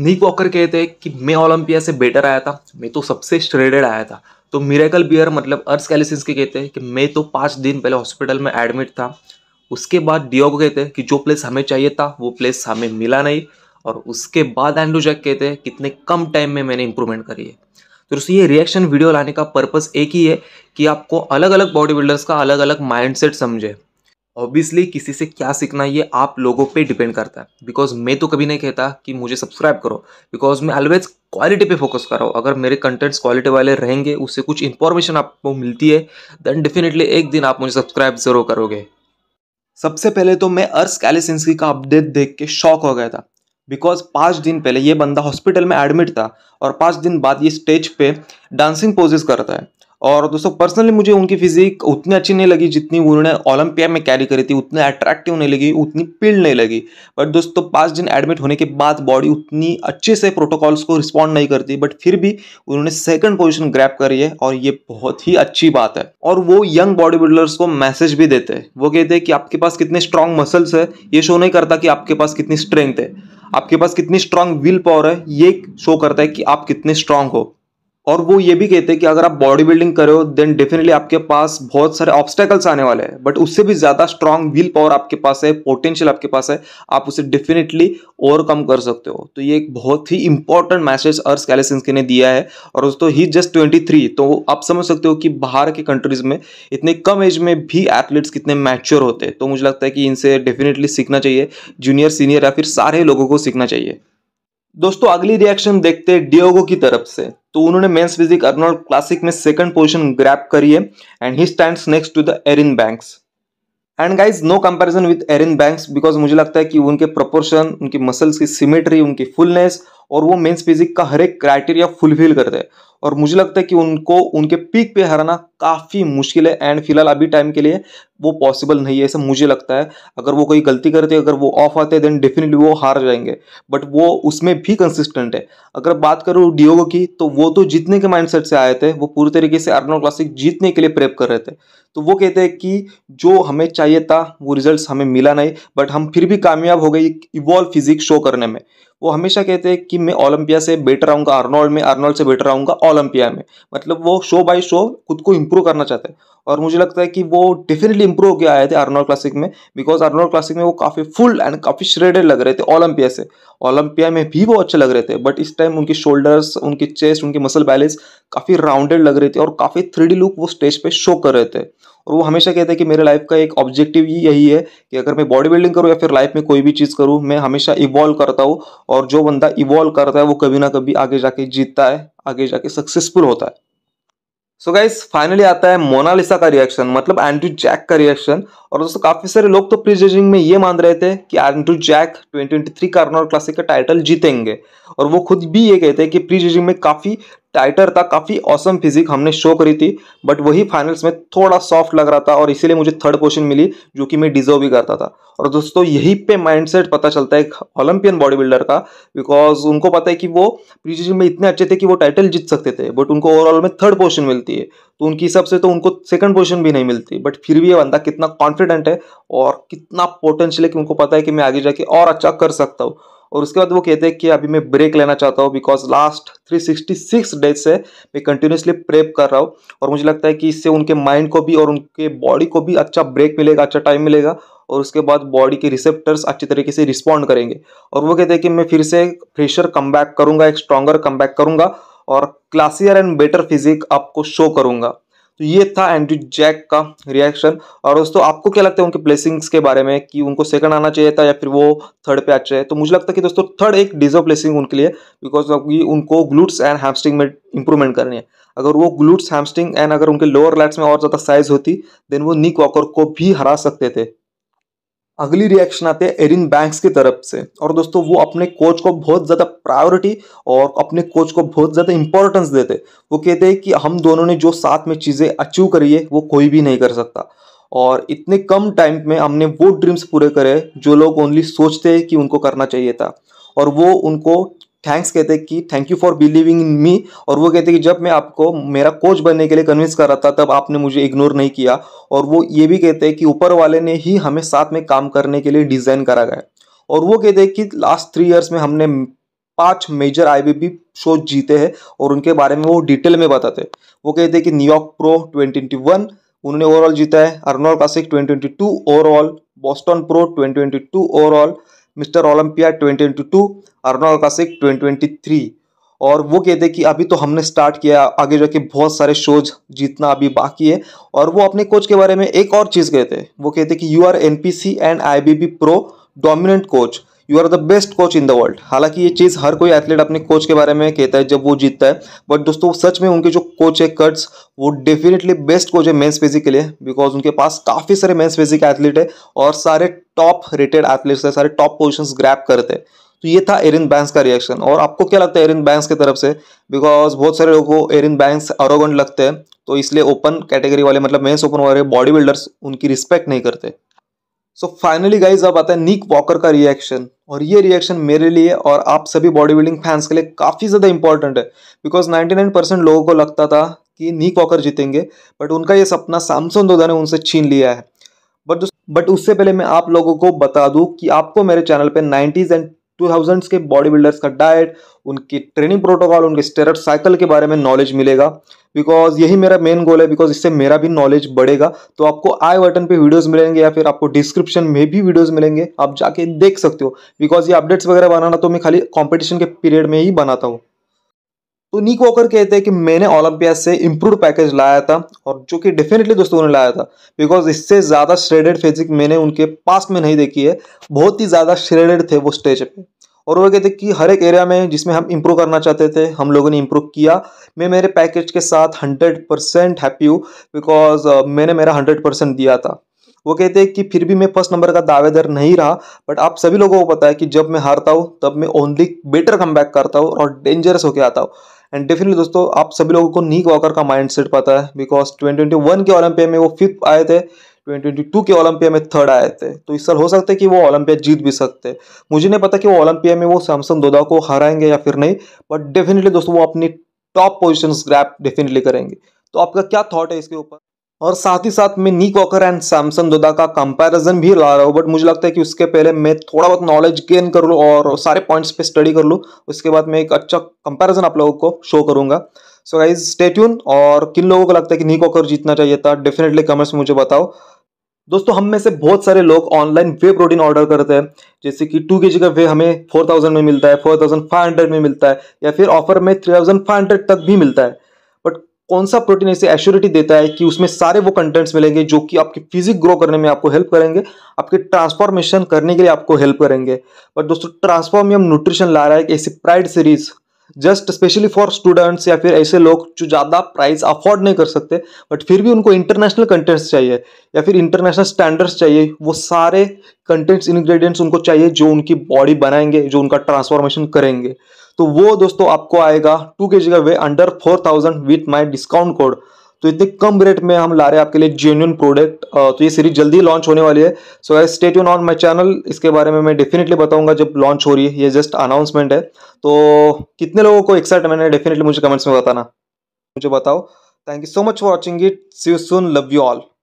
नीक वॉकर कहते हैं कि मैं ओलंपिया से बेटर आया था मैं तो सबसे श्रेडेड आया था तो मिरेकल बियर मतलब अर्स कैलिसिस के कहते हैं कि मैं तो पाँच दिन पहले हॉस्पिटल में एडमिट था उसके बाद डियोगो कहते हैं कि जो प्लेस हमें चाहिए था वो प्लेस हमें मिला नहीं और उसके बाद एंड्रू जैक कहते हैं कितने कम टाइम में मैंने इंप्रूवमेंट करी है तो दोस्तों ये रिएक्शन वीडियो लाने का पर्पस एक ही है कि आपको अलग अलग बॉडी बिल्डर्स का अलग अलग माइंड समझे ऑब्वियसली किसी से क्या सीखना ये आप लोगों पे डिपेंड करता है बिकॉज मैं तो कभी नहीं कहता कि मुझे सब्सक्राइब करो बिकॉज मैं ऑलवेज क्वालिटी पे फोकस कर रहा हूँ अगर मेरे कंटेंट्स क्वालिटी वाले रहेंगे उससे कुछ इन्फॉर्मेशन आपको मिलती है देन डेफिनेटली एक दिन आप मुझे सब्सक्राइब ज़रूर करोगे सबसे पहले तो मैं अर्स कैलिसिंसकी का अपडेट देख के शॉक हो गया था बिकॉज पाँच दिन पहले ये बंदा हॉस्पिटल में एडमिट था और पाँच दिन बाद ये स्टेज पे डांसिंग पोजेस करता है और दोस्तों पर्सनली मुझे उनकी फिजिक उतनी अच्छी नहीं लगी जितनी उन्होंने ओलंपिया में कैरी करी थी उतनी अट्रैक्टिव नहीं लगी उतनी पीड़ नहीं लगी बट दोस्तों पाँच दिन एडमिट होने के बाद बॉडी उतनी अच्छे से प्रोटोकॉल्स को रिस्पॉन्ड नहीं करती बट फिर भी उन्होंने सेकंड पोजिशन ग्रैप करी है और ये बहुत ही अच्छी बात है और वो यंग बॉडी बिल्डर्स को मैसेज भी देते हैं वो कहते हैं कि आपके पास कितने स्ट्रांग मसल्स है ये शो नहीं करता कि आपके पास कितनी स्ट्रेंथ है आपके पास कितनी स्ट्रांग विल पावर है ये शो करता है कि आप कितने स्ट्रांग हो और वो ये भी कहते हैं कि अगर आप बॉडी बिल्डिंग करो देन डेफिनेटली आपके पास बहुत सारे ऑब्स्टेकल्स आने वाले हैं बट उससे भी ज़्यादा स्ट्रांग विल पावर आपके पास है पोटेंशियल आपके पास है आप उसे डेफिनेटली ओवरकम कर सकते हो तो ये एक बहुत ही इंपॉर्टेंट मैसेज अर्स कैलेसिंसकी ने दिया है और दोस्तों ही जस्ट ट्वेंटी थ्री तो आप समझ सकते हो कि बाहर के कंट्रीज़ में इतने कम एज में भी एथलीट्स कितने मैच्योर होते हैं तो मुझे लगता है कि इनसे डेफिनेटली सीखना चाहिए जूनियर सीनियर या फिर सारे लोगों को सीखना चाहिए दोस्तों अगली रिएक्शन देखते हैं डियोगो की तरफ से तो उन्होंने मेंस फिजिक अर्नोल्ड क्लासिक में सेकंड पोजीशन ग्रैप करी है and he stands next to the Erin Banks and guys no comparison with Erin Banks because मुझे लगता है कि उनके प्रोपोर्शन उनकी मसल्स की सिमेट्री उनकी फुलनेस और वो मेन्स फिजिक का हर एक क्राइटेरिया फुलफिल करते हैं और मुझे लगता है कि उनको उनके पीक पे हराना काफ़ी मुश्किल है एंड फिलहाल अभी टाइम के लिए वो पॉसिबल नहीं है ऐसा मुझे लगता है अगर वो कोई गलती करते अगर वो ऑफ आते हैं देन डेफिनेटली वो हार जाएंगे बट वो उसमें भी कंसिस्टेंट है अगर बात करूँ डियोगो की तो वो तो जीतने के माइंड से आए थे वो पूरी तरीके से अर्नो क्लासिक जीतने के लिए प्रेप कर रहे थे तो वो कहते हैं कि जो हमें चाहिए था वो रिजल्ट हमें मिला नहीं बट हम फिर भी कामयाब हो गए इवॉल्व फिजिक्स शो करने में वो हमेशा कहते हैं कि मैं ओलंपिया से बेटर आऊँगा अर्नोल्ड में अर्नोल्ड से बेटर आऊँगा ओलंपिया में मतलब वो शो बाय शो खुद को इम्प्रूव करना चाहते हैं और मुझे लगता है कि वो डेफिनेटली इंप्रूव होकर आए थे आर्नोल क्लासिक में बिकॉज आर्नोल क्लासिक में वो काफ़ी फुल एंड काफ़ी श्रेडेड लग रहे थे ओलंपिया से ओलंपिया में भी वो अच्छे लग रहे थे बट इस टाइम उनके शोल्डर्स उनके चेस्ट उनके मसल बैलेंस काफ़ी राउंडेड लग रहे थे और काफ़ी थ्री लुक वो स्टेज पर शो कर रहे थे और वो हमेशा कहता है कि मेरे लाइफ का एक ऑब्जेक्टिव ही यही है कि अगर मैं बॉडी बिल्डिंग करूँ या फिर लाइफ में कोई भी चीज़ करूँ मैं हमेशा इवॉल्व करता हूँ और जो बंदा इवॉल्व करता है वो कभी ना कभी आगे जाके जीतता है आगे जाके सक्सेसफुल होता है सो गाइज फाइनली आता है मोनालिसा का रिएक्शन मतलब एंड्रू जैक का रिएक्शन और दोस्तों काफी सारे लोग तो प्री जजिंग में ये मान रहे थे कि एंड्रू जैक 2023 कार्नर क्लासिक का टाइटल जीतेंगे और वो खुद भी ये कहते हैं कि प्री जजिंग में काफी टाइटर था काफ़ी औसम फिजिक हमने शो करी थी बट वही फाइनल्स में थोड़ा सॉफ्ट लग रहा था और इसीलिए मुझे थर्ड पोजिशन मिली जो कि मैं डिजर्व भी करता था और दोस्तों यही पे माइंडसेट पता चलता है एक ओलंपियन बॉडी बिल्डर का बिकॉज उनको पता है कि वो प्रीजिशन में इतने अच्छे थे कि वो टाइटल जीत सकते थे बट उनको ओवरऑल में थर्ड पोजिशन मिलती है तो उनके हिसाब से तो उनको सेकंड पोजिशन भी नहीं मिलती बट फिर भी ये बंदा कितना कॉन्फिडेंट है और कितना पोटेंशियल है कि उनको पता है कि मैं आगे जाके और अच्छा कर सकता हूँ और उसके बाद वो कहते हैं कि अभी मैं ब्रेक लेना चाहता हूँ बिकॉज लास्ट 366 डेज से मैं कंटिन्यूसली प्रेप कर रहा हूँ और मुझे लगता है कि इससे उनके माइंड को भी और उनके बॉडी को भी अच्छा ब्रेक मिलेगा अच्छा टाइम मिलेगा और उसके बाद बॉडी के रिसेप्टर्स अच्छी तरीके से रिस्पॉन्ड करेंगे और वो कहते हैं कि मैं फिर से फ्रेशर कम करूँगा एक स्ट्रॉगर कम करूँगा और क्लासियर एंड बेटर फिजिक आपको शो करूँगा तो ये था एंटी जैक का रिएक्शन और दोस्तों आपको क्या लगता है उनके प्लेसिंग्स के बारे में कि उनको सेकंड आना चाहिए था या फिर वो थर्ड पे अच्छे हैं तो मुझे लगता है कि दोस्तों थर्ड एक डिजर्व प्लेसिंग उनके लिए बिकॉज उनको ग्लूट्स एंड हैमस्टिंग में इंप्रूवमेंट करनी है अगर वो ग्लूट्स हैमस्टिंग एंड अगर उनके लोअर लैट्स में और ज़्यादा साइज होती देन वो निक वॉकर को भी हरा सकते थे अगली रिएक्शन आते हैं एरिन बैंक्स की तरफ से और दोस्तों वो अपने कोच को बहुत ज़्यादा प्रायोरिटी और अपने कोच को बहुत ज़्यादा इंपॉर्टेंस देते वो कहते हैं कि हम दोनों ने जो साथ में चीज़ें अचीव करी है वो कोई भी नहीं कर सकता और इतने कम टाइम में हमने वो ड्रीम्स पूरे करे जो लोग ओनली सोचते हैं कि उनको करना चाहिए था और वो उनको थैंक्स कहते हैं कि thank you for believing in me और वो कहते हैं कि जब मैं आपको मेरा कोच बनने के लिए कन्विंस कर रहा था तब आपने मुझे इग्नोर नहीं किया और वो ये भी कहते हैं कि ऊपर वाले ने ही हमें साथ में काम करने के लिए डिज़ाइन करा गया और वो कहते हैं कि लास्ट थ्री ईयर्स में हमने पांच मेजर आईबीबी शो जीते हैं और उनके बारे में वो डिटेल में बताते हैं वो कहते हैं कि न्यूयॉर्क प्रो ट्वेंटी उन्होंने ओवरऑल जीता है Arnold Classic twenty overall Boston pro twenty overall Mister Olympia 2022 Arnold Classic 2023 और वो कहते हैं कि अभी तो हमने स्टार्ट किया आगे जाके बहुत सारे शोज जीतना अभी बाकी है और वो अपने कोच के बारे में एक और चीज़ कहते हैं वो कहते हैं कि you are N P C and I B B pro dominant coach you are the best coach in the world हालांकि ये चीज़ हर कोई एथलीट अपने कोच के बारे में कहता है जब वो जीतता है बट दोस्तों सच में उनके जो कोच है कट्स वो डेफिनेटली बेस्ट कोच है मेन्स फिजिक के लिए बिकॉज उनके पास काफ़ी सारे मेन्स फिजिक एथलीट है और सारे टॉप रेटेड एथलीट्स है सारे टॉप पोजिशन ग्रैप करते हैं तो ये था एरिन बैंक्स का रिएक्शन और आपको क्या लगता है एरिन बैंक्स की तरफ से बिकॉज बहुत सारे लोगों को एरिन बैंक्स अरोगेंट लगते हैं तो इसलिए ओपन कैटेगरी वाले मतलब मेंस ओपन वाले बॉडी बिल्डर्स उनकी रिस्पेक्ट नहीं करते सो फाइनली गाइज अब आता है निक वॉकर का रिएक्शन और ये रिएक्शन मेरे लिए और आप सभी बॉडी बिल्डिंग फैंस के लिए काफ़ी ज़्यादा इंपॉर्टेंट है बिकॉज 99 परसेंट लोगों को लगता था कि निक वॉकर जीतेंगे बट उनका ये सपना सैमसन दोदा ने उनसे छीन लिया है बट बट उससे पहले मैं आप लोगों को बता दूं कि आपको मेरे चैनल पे 90s एंड टू थाउजेंड्स के बॉडी बिल्डर्स का डाइट उनकी ट्रेनिंग प्रोटोकॉल उनके स्टेरट साइकिल के बारे में नॉलेज मिलेगा बिकॉज यही मेरा मेन गोल है बिकॉज इससे मेरा भी नॉलेज बढ़ेगा तो आपको आई बटन पे वीडियोस मिलेंगे या फिर आपको डिस्क्रिप्शन में भी वीडियोस मिलेंगे आप जाके देख सकते हो बिकॉज ये अपडेट्स वगैरह बनाना तो मैं खाली कॉम्पिटिशन के पीरियड में ही बनाता हूँ तो नीक वॉकर कहते हैं कि मैंने ओलंपिया से इम्प्रूव पैकेज लाया था और जो कि डेफिनेटली दोस्तों ने लाया था बिकॉज इससे ज़्यादा श्रेडेड फिजिक मैंने उनके पास में नहीं देखी है बहुत ही ज़्यादा श्रेडेड थे वो स्टेज पे और वो कहते कि हर एक एरिया में जिसमें हम इम्प्रूव करना चाहते थे हम लोगों ने इम्प्रूव किया मैं मेरे पैकेज के साथ हंड्रेड परसेंट हैप्पी हूँ बिकॉज uh, मैंने मेरा हंड्रेड परसेंट दिया था वो कहते हैं कि फिर भी मैं फर्स्ट नंबर का दावेदार नहीं रहा बट आप सभी लोगों को पता है कि जब मैं हारता हूँ तब मैं ओनली बेटर कम करता हूँ और डेंजरस होकर आता हूँ एंड डेफिनेटली दोस्तों आप सभी लोगों को नीक वॉकर का माइंड सेट पता है बिकॉज ट्वेंटी ट्वेंटी वन के ओलंपिया में वो फिफ्थ आए थे 2022 के ओलंपिया में थर्ड आए थे तो इस साल हो सकता है कि वो ओलंपिया जीत भी सकते मुझे नहीं पता कि वो ओलंपिया में वो सैमसंग दोदा को हराएंगे या फिर नहीं बट डेफिनेटली दोस्तों वो अपनी टॉप पोजिशन ग्रैप डेफिनेटली करेंगे तो आपका क्या थाट है इसके ऊपर और साथ ही साथ मैं नी कॉकर एंड सैमसंग दुदा का कंपैरिजन भी ला रहा हूँ बट मुझे लगता है कि उसके पहले मैं थोड़ा बहुत नॉलेज गेन कर लूँ और सारे पॉइंट्स पे स्टडी कर लूँ उसके बाद मैं एक अच्छा कंपैरिजन आप लोगों को शो करूँगा सो गाइज स्टेट्यून और किन लोगों को लगता है कि नी कॉकर जीतना चाहिए था डेफिनेटली कमेंट्स मुझे बताओ दोस्तों हम में से बहुत सारे लोग ऑनलाइन वे प्रोटीन ऑर्डर करते हैं जैसे कि टू के का वे हमें फोर थाउजेंड में मिलता है फोर थाउजेंड फाइव हंड्रेड में मिलता है या फिर ऑफर में थ्री थाउजेंड फाइव हंड्रेड तक भी मिलता है कौन सा प्रोटीन ऐसी एश्योरिटी देता है कि उसमें सारे वो कंटेंट्स मिलेंगे जो कि आपकी फिजिक ग्रो करने में आपको हेल्प करेंगे आपके ट्रांसफॉर्मेशन करने के लिए आपको हेल्प करेंगे बट दोस्तों ट्रांसफॉर्मियम न्यूट्रिशन ला रहा है एक ऐसी pride series just specially for students या फिर ऐसे लोग जो ज़्यादा प्राइस अफोर्ड नहीं कर सकते बट फिर भी उनको इंटरनेशनल कंटेंट्स चाहिए या फिर इंटरनेशनल स्टैंडर्ड्स चाहिए वो सारे कंटेंट्स इन्ग्रीडियंट्स उनको चाहिए जो उनकी बॉडी बनाएंगे जो उनका ट्रांसफॉर्मेशन करेंगे तो वो दोस्तों आपको आएगा टू के जी का way under four thousand with my discount code तो इतने कम रेट में हम ला रहे हैं आपके लिए जेन्यून प्रोडक्ट तो ये सीरीज जल्दी लॉन्च होने वाली है सो आई स्टेट यून ऑन माई चैनल इसके बारे में मैं डेफिनेटली बताऊंगा जब लॉन्च हो रही है ये जस्ट अनाउंसमेंट है तो कितने लोगों को एक्साइटमेंट है डेफिनेटली मुझे कमेंट्स में बताना मुझे बताओ thank you so much for watching it see soon love you all